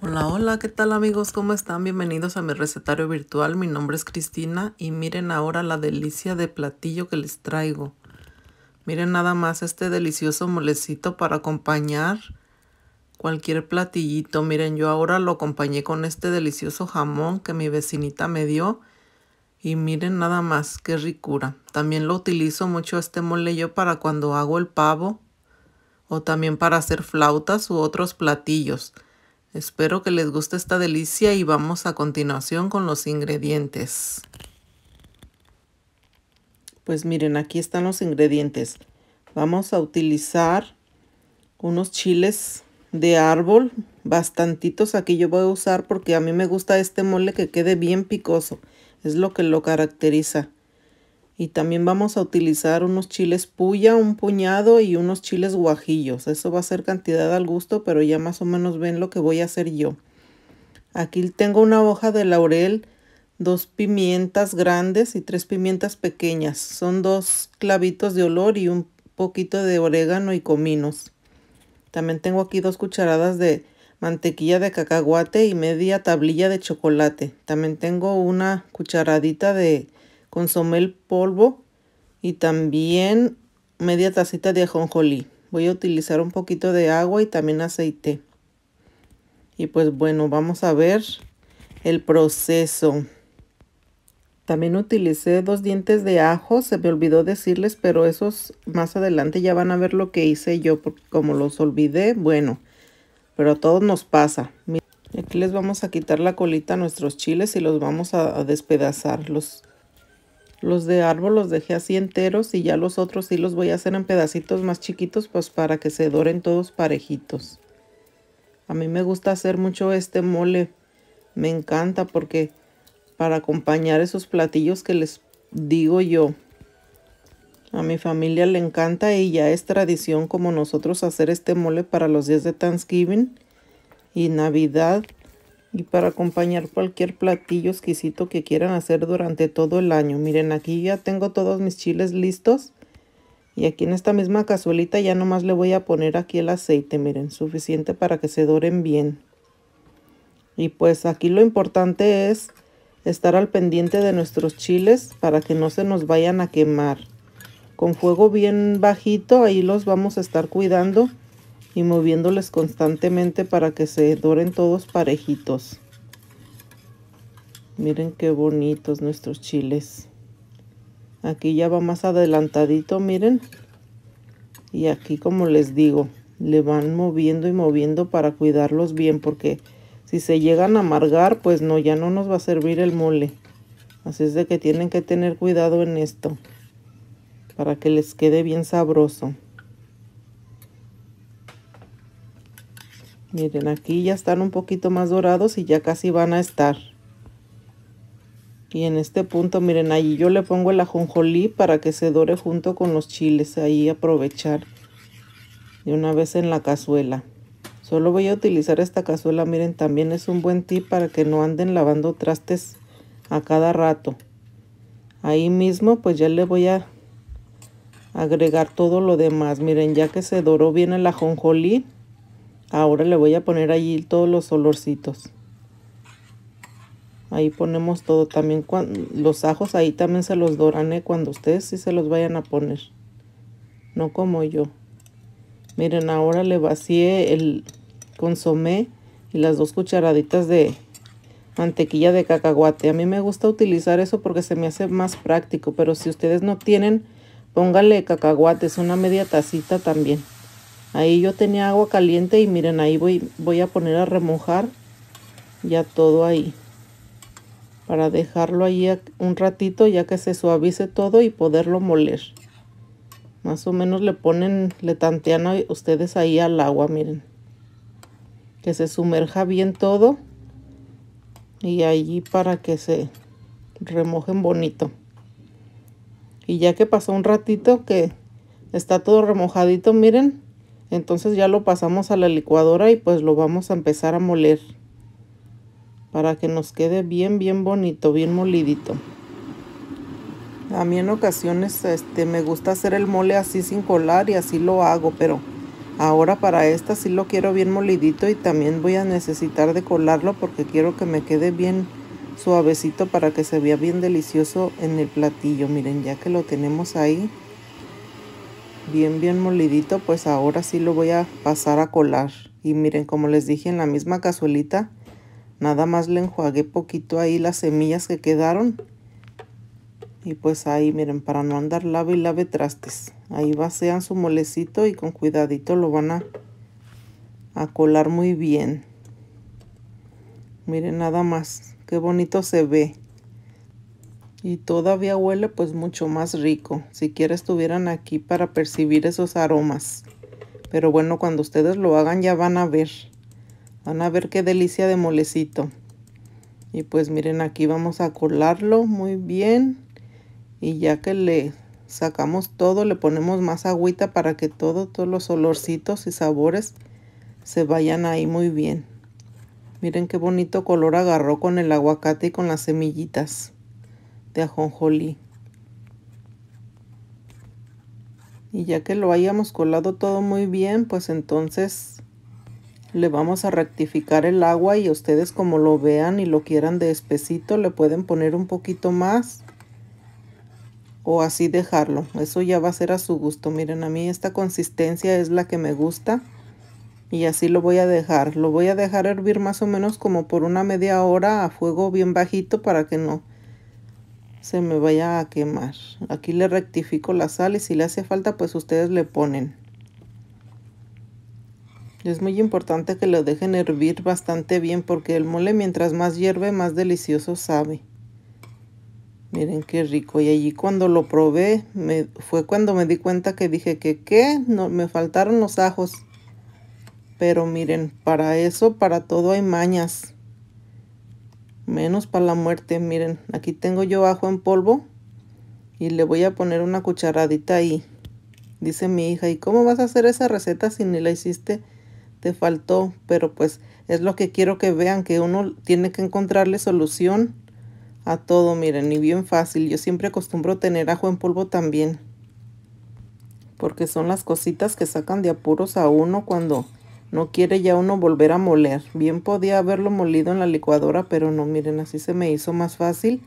Hola, hola, ¿qué tal amigos? ¿Cómo están? Bienvenidos a mi recetario virtual. Mi nombre es Cristina y miren ahora la delicia de platillo que les traigo. Miren nada más este delicioso molecito para acompañar cualquier platillito. Miren, yo ahora lo acompañé con este delicioso jamón que mi vecinita me dio. Y miren nada más, qué ricura. También lo utilizo mucho este mole yo para cuando hago el pavo o también para hacer flautas u otros platillos. Espero que les guste esta delicia y vamos a continuación con los ingredientes. Pues miren, aquí están los ingredientes. Vamos a utilizar unos chiles de árbol, bastantitos aquí yo voy a usar porque a mí me gusta este mole que quede bien picoso. Es lo que lo caracteriza. Y también vamos a utilizar unos chiles puya, un puñado y unos chiles guajillos. Eso va a ser cantidad al gusto, pero ya más o menos ven lo que voy a hacer yo. Aquí tengo una hoja de laurel, dos pimientas grandes y tres pimientas pequeñas. Son dos clavitos de olor y un poquito de orégano y cominos. También tengo aquí dos cucharadas de mantequilla de cacahuate y media tablilla de chocolate. También tengo una cucharadita de consomé el polvo y también media tacita de ajonjolí. Voy a utilizar un poquito de agua y también aceite. Y pues bueno, vamos a ver el proceso. También utilicé dos dientes de ajo, se me olvidó decirles, pero esos más adelante ya van a ver lo que hice yo, como los olvidé, bueno, pero a todos nos pasa. Aquí les vamos a quitar la colita a nuestros chiles y los vamos a, a despedazar. Los los de árbol los dejé así enteros y ya los otros sí los voy a hacer en pedacitos más chiquitos pues para que se doren todos parejitos. A mí me gusta hacer mucho este mole. Me encanta porque para acompañar esos platillos que les digo yo. A mi familia le encanta y ya es tradición como nosotros hacer este mole para los días de Thanksgiving y Navidad y para acompañar cualquier platillo exquisito que quieran hacer durante todo el año. Miren, aquí ya tengo todos mis chiles listos. Y aquí en esta misma cazuelita ya nomás le voy a poner aquí el aceite, miren, suficiente para que se doren bien. Y pues aquí lo importante es estar al pendiente de nuestros chiles para que no se nos vayan a quemar. Con fuego bien bajito, ahí los vamos a estar cuidando y moviéndoles constantemente para que se doren todos parejitos. Miren qué bonitos nuestros chiles. Aquí ya va más adelantadito, miren. Y aquí, como les digo, le van moviendo y moviendo para cuidarlos bien, porque si se llegan a amargar, pues no, ya no nos va a servir el mole. Así es de que tienen que tener cuidado en esto, para que les quede bien sabroso. Miren, aquí ya están un poquito más dorados y ya casi van a estar. Y en este punto, miren, ahí yo le pongo el ajonjolí para que se dore junto con los chiles. Ahí aprovechar de una vez en la cazuela. Solo voy a utilizar esta cazuela, miren, también es un buen tip para que no anden lavando trastes a cada rato. Ahí mismo pues ya le voy a agregar todo lo demás. Miren, ya que se doró bien el ajonjolí, Ahora le voy a poner allí todos los olorcitos. Ahí ponemos todo. También los ajos ahí también se los doran ¿eh? cuando ustedes si se los vayan a poner. No como yo. Miren, ahora le vacié el consomé y las dos cucharaditas de mantequilla de cacahuate. A mí me gusta utilizar eso porque se me hace más práctico. Pero si ustedes no tienen, pónganle cacahuates, una media tacita también. Ahí yo tenía agua caliente y miren, ahí voy, voy a poner a remojar ya todo ahí. Para dejarlo ahí un ratito ya que se suavice todo y poderlo moler. Más o menos le ponen, le tantean ustedes ahí al agua, miren. Que se sumerja bien todo. Y allí para que se remojen bonito. Y ya que pasó un ratito que está todo remojadito, miren entonces ya lo pasamos a la licuadora y pues lo vamos a empezar a moler para que nos quede bien, bien bonito, bien molidito. A mí en ocasiones este, me gusta hacer el mole así sin colar y así lo hago, pero ahora para esta sí lo quiero bien molidito y también voy a necesitar de colarlo porque quiero que me quede bien suavecito para que se vea bien delicioso en el platillo. Miren, ya que lo tenemos ahí, bien bien molidito pues ahora sí lo voy a pasar a colar y miren como les dije en la misma cazuelita nada más le enjuagué poquito ahí las semillas que quedaron y pues ahí miren para no andar lave y lave trastes ahí vacian su molecito y con cuidadito lo van a, a colar muy bien miren nada más qué bonito se ve y todavía huele pues mucho más rico. Siquiera estuvieran aquí para percibir esos aromas. Pero bueno, cuando ustedes lo hagan ya van a ver. Van a ver qué delicia de molecito. Y pues miren, aquí vamos a colarlo muy bien. Y ya que le sacamos todo, le ponemos más agüita para que todos los olorcitos y sabores se vayan ahí muy bien. Miren qué bonito color agarró con el aguacate y con las semillitas de ajonjolí. Y ya que lo hayamos colado todo muy bien, pues entonces le vamos a rectificar el agua y ustedes como lo vean y lo quieran de espesito, le pueden poner un poquito más o así dejarlo. Eso ya va a ser a su gusto. Miren, a mí esta consistencia es la que me gusta y así lo voy a dejar. Lo voy a dejar hervir más o menos como por una media hora a fuego bien bajito para que no se me vaya a quemar. Aquí le rectifico la sal y si le hace falta pues ustedes le ponen. Es muy importante que lo dejen hervir bastante bien porque el mole mientras más hierve más delicioso sabe. Miren qué rico. Y allí cuando lo probé me, fue cuando me di cuenta que dije que qué, no, me faltaron los ajos. Pero miren, para eso, para todo hay mañas menos para la muerte. Miren, aquí tengo yo ajo en polvo y le voy a poner una cucharadita ahí. Dice mi hija, ¿y cómo vas a hacer esa receta si ni la hiciste? Te faltó, pero pues es lo que quiero que vean, que uno tiene que encontrarle solución a todo, miren, y bien fácil. Yo siempre acostumbro tener ajo en polvo también, porque son las cositas que sacan de apuros a uno cuando no quiere ya uno volver a moler. Bien podía haberlo molido en la licuadora, pero no, miren, así se me hizo más fácil.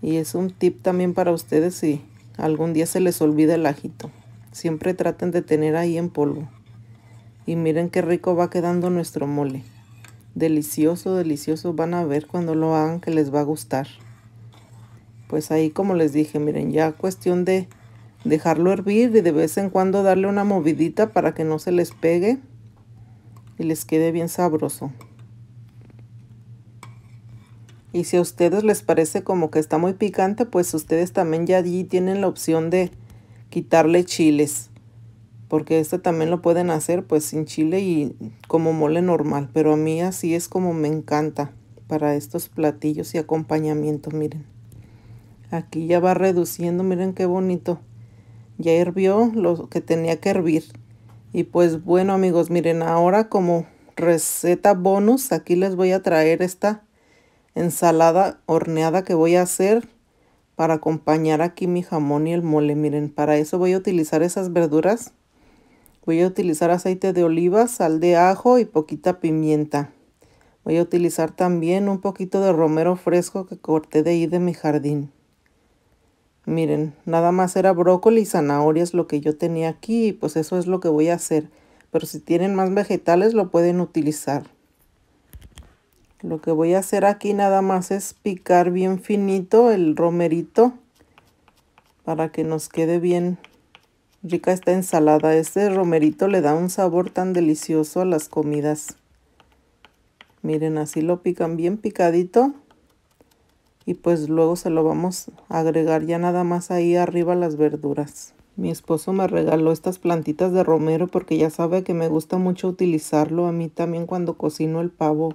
Y es un tip también para ustedes si algún día se les olvida el ajito. Siempre traten de tener ahí en polvo. Y miren qué rico va quedando nuestro mole. Delicioso, delicioso. Van a ver cuando lo hagan que les va a gustar. Pues ahí como les dije, miren, ya cuestión de dejarlo hervir y de vez en cuando darle una movidita para que no se les pegue y les quede bien sabroso. Y si a ustedes les parece como que está muy picante, pues ustedes también ya allí tienen la opción de quitarle chiles. Porque esto también lo pueden hacer pues sin chile y como mole normal. Pero a mí así es como me encanta para estos platillos y acompañamiento miren. Aquí ya va reduciendo, miren qué bonito. Ya hirvió lo que tenía que hervir. Y pues bueno amigos, miren ahora como receta bonus, aquí les voy a traer esta ensalada horneada que voy a hacer para acompañar aquí mi jamón y el mole. Miren, para eso voy a utilizar esas verduras. Voy a utilizar aceite de oliva, sal de ajo y poquita pimienta. Voy a utilizar también un poquito de romero fresco que corté de ahí de mi jardín. Miren, nada más era brócoli y zanahorias lo que yo tenía aquí y pues eso es lo que voy a hacer. Pero si tienen más vegetales lo pueden utilizar. Lo que voy a hacer aquí nada más es picar bien finito el romerito para que nos quede bien rica esta ensalada. Este romerito le da un sabor tan delicioso a las comidas. Miren, así lo pican bien picadito y pues luego se lo vamos a agregar ya nada más ahí arriba las verduras. Mi esposo me regaló estas plantitas de romero porque ya sabe que me gusta mucho utilizarlo a mí también cuando cocino el pavo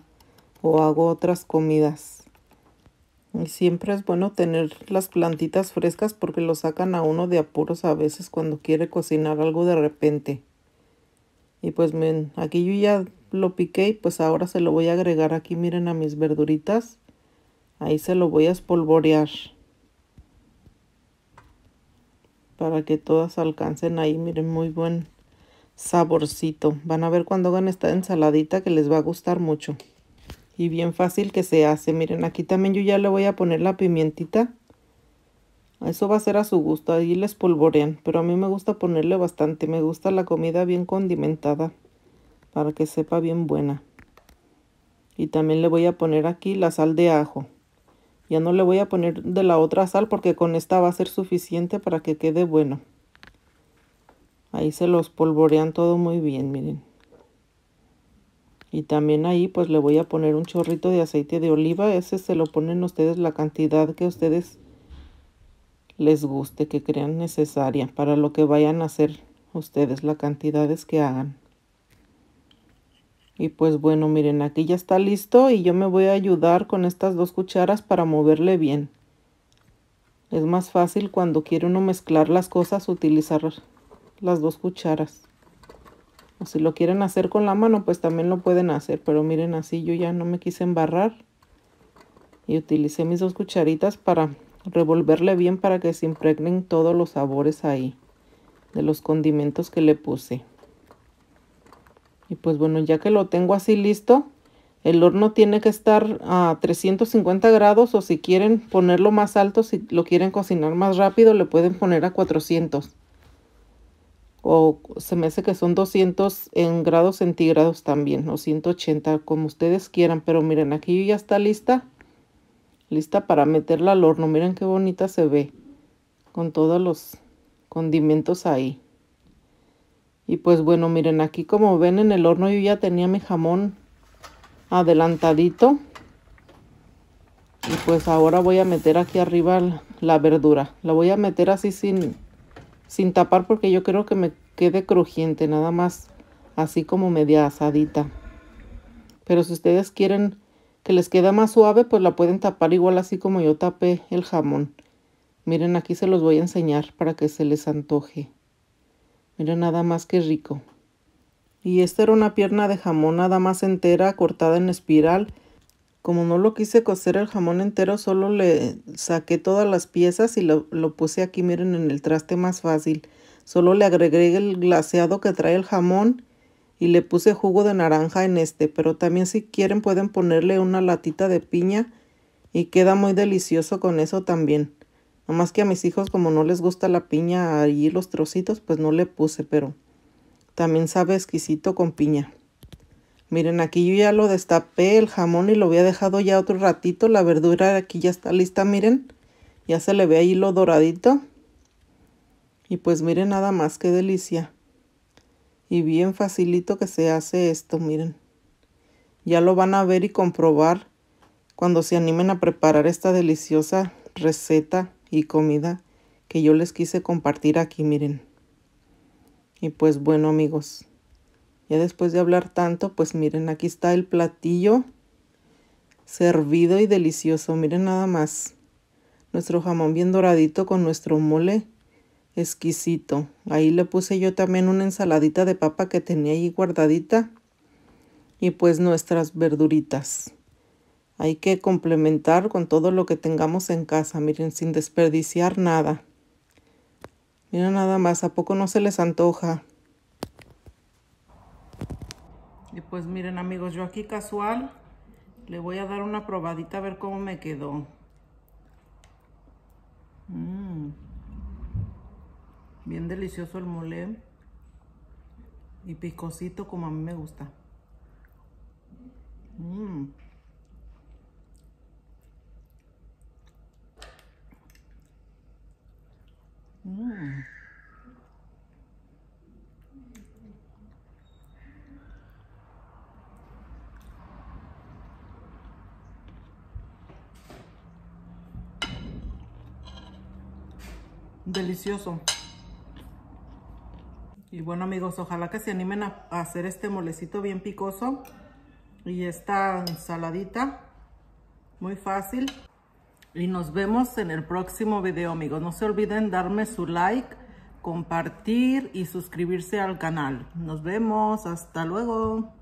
o hago otras comidas. Y siempre es bueno tener las plantitas frescas porque lo sacan a uno de apuros a veces cuando quiere cocinar algo de repente. Y pues miren, aquí yo ya lo piqué y pues ahora se lo voy a agregar aquí miren a mis verduritas Ahí se lo voy a espolvorear. Para que todas alcancen ahí, miren, muy buen saborcito. Van a ver cuando hagan esta ensaladita que les va a gustar mucho. Y bien fácil que se hace. Miren, aquí también yo ya le voy a poner la pimientita. Eso va a ser a su gusto, ahí les polvorean. Pero a mí me gusta ponerle bastante. Me gusta la comida bien condimentada. Para que sepa bien buena. Y también le voy a poner aquí la sal de ajo. Ya no le voy a poner de la otra sal porque con esta va a ser suficiente para que quede bueno. Ahí se los polvorean todo muy bien, miren. Y también ahí pues le voy a poner un chorrito de aceite de oliva. Ese se lo ponen ustedes la cantidad que ustedes les guste, que crean necesaria para lo que vayan a hacer ustedes, las cantidades que hagan. Y pues bueno, miren, aquí ya está listo y yo me voy a ayudar con estas dos cucharas para moverle bien. Es más fácil cuando quiere uno mezclar las cosas utilizar las dos cucharas. O si lo quieren hacer con la mano, pues también lo pueden hacer. Pero miren, así yo ya no me quise embarrar. Y utilicé mis dos cucharitas para revolverle bien para que se impregnen todos los sabores ahí. De los condimentos que le puse. Y pues bueno, ya que lo tengo así listo, el horno tiene que estar a 350 grados o si quieren ponerlo más alto, si lo quieren cocinar más rápido, le pueden poner a 400. O se me hace que son 200 en grados centígrados también, o 180, como ustedes quieran. Pero miren, aquí ya está lista, lista para meterla al horno. Miren qué bonita se ve con todos los condimentos ahí. Y pues bueno, miren, aquí como ven en el horno yo ya tenía mi jamón adelantadito. Y pues ahora voy a meter aquí arriba la verdura. La voy a meter así sin, sin tapar porque yo creo que me quede crujiente, nada más así como media asadita. Pero si ustedes quieren que les quede más suave, pues la pueden tapar igual así como yo tapé el jamón. Miren, aquí se los voy a enseñar para que se les antoje miren nada más que rico. Y esta era una pierna de jamón nada más entera, cortada en espiral. Como no lo quise coser el jamón entero, solo le saqué todas las piezas y lo, lo puse aquí, miren, en el traste más fácil. Solo le agregué el glaseado que trae el jamón y le puse jugo de naranja en este, pero también si quieren pueden ponerle una latita de piña y queda muy delicioso con eso también más que a mis hijos como no les gusta la piña allí los trocitos, pues no le puse, pero también sabe exquisito con piña. Miren, aquí yo ya lo destapé el jamón y lo había dejado ya otro ratito. La verdura aquí ya está lista, miren. Ya se le ve ahí lo doradito. Y pues miren nada más, qué delicia. Y bien facilito que se hace esto, miren. Ya lo van a ver y comprobar cuando se animen a preparar esta deliciosa receta y comida que yo les quise compartir aquí, miren. Y pues bueno amigos, ya después de hablar tanto, pues miren, aquí está el platillo servido y delicioso. Miren nada más. Nuestro jamón bien doradito con nuestro mole exquisito. Ahí le puse yo también una ensaladita de papa que tenía ahí guardadita. Y pues nuestras verduritas. Hay que complementar con todo lo que tengamos en casa, miren, sin desperdiciar nada. Miren nada más, ¿a poco no se les antoja? Y pues miren amigos, yo aquí casual le voy a dar una probadita a ver cómo me quedó. Mmm. Bien delicioso el mole y picosito como a mí me gusta. Mmm. Mm. Delicioso. Y bueno amigos, ojalá que se animen a hacer este molecito bien picoso y esta ensaladita muy fácil. Y nos vemos en el próximo video, amigos. No se olviden darme su like, compartir y suscribirse al canal. Nos vemos. Hasta luego.